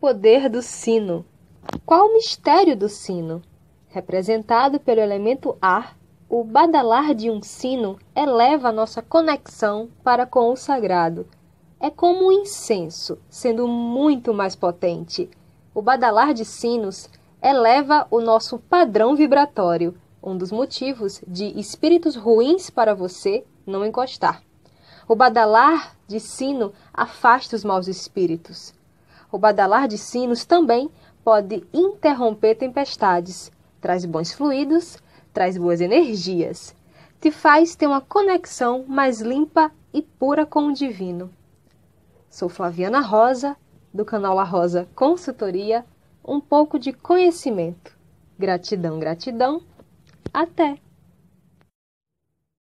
poder do sino. Qual o mistério do sino? Representado pelo elemento ar, o badalar de um sino eleva nossa conexão para com o sagrado. É como um incenso, sendo muito mais potente. O badalar de sinos eleva o nosso padrão vibratório, um dos motivos de espíritos ruins para você não encostar. O badalar de sino afasta os maus espíritos. O badalar de sinos também pode interromper tempestades, traz bons fluidos, traz boas energias, te faz ter uma conexão mais limpa e pura com o divino. Sou Flaviana Rosa, do canal La Rosa Consultoria, um pouco de conhecimento. Gratidão, gratidão. Até!